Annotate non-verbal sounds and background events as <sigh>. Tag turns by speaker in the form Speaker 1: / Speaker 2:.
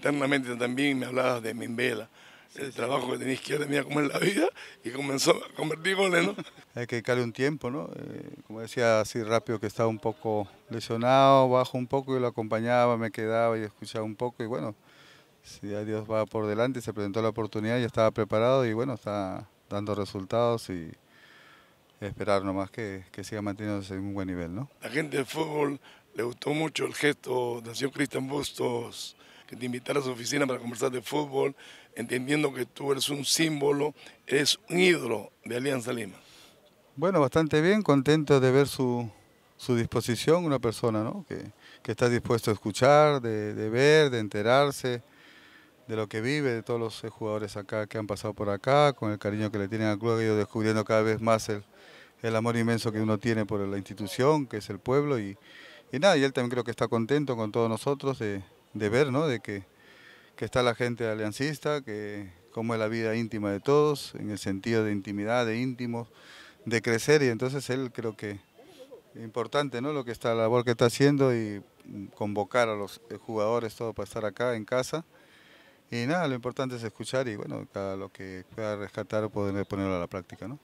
Speaker 1: internamente también me hablabas de mi vela, el trabajo que tenía izquierda mía, como en la vida, y comenzó a convertir goles,
Speaker 2: <laughs> Hay que dedicarle un tiempo, ¿no? Eh, como decía así rápido que estaba un poco lesionado, bajo un poco, y lo acompañaba, me quedaba y escuchaba un poco, y bueno, si a Dios va por delante, se presentó la oportunidad, ya estaba preparado y bueno, está dando resultados y esperar nomás que, que siga manteniéndose en un buen nivel, ¿no?
Speaker 1: La gente del fútbol le gustó mucho el gesto nació Cristian Bustos de te a su oficina para conversar de fútbol, entendiendo que tú eres un símbolo, eres un ídolo de Alianza Lima.
Speaker 2: Bueno, bastante bien, contento de ver su, su disposición, una persona que, está dispuesto a escuchar, de, ver, de enterarse de lo que vive, de todos los jugadores acá que han pasado por acá, con el cariño que le tienen al club, ellos descubriendo cada vez más el, amor inmenso que uno tiene por la institución, que es el pueblo, y, y nada, y él también creo que está contento con todos nosotros de, de ver, ¿no? De que, está la gente aliancista, que cómo es la vida íntima de todos, en el sentido de intimidad, de íntimo, de crecer, y entonces él creo que es importante, ¿no? Lo que está, la labor que está haciendo y convocar a los eh, jugadores, todo para estar acá en casa. Y nada, lo importante es escuchar y bueno, cada lo que pueda rescatar poder ponerlo a la práctica, ¿no?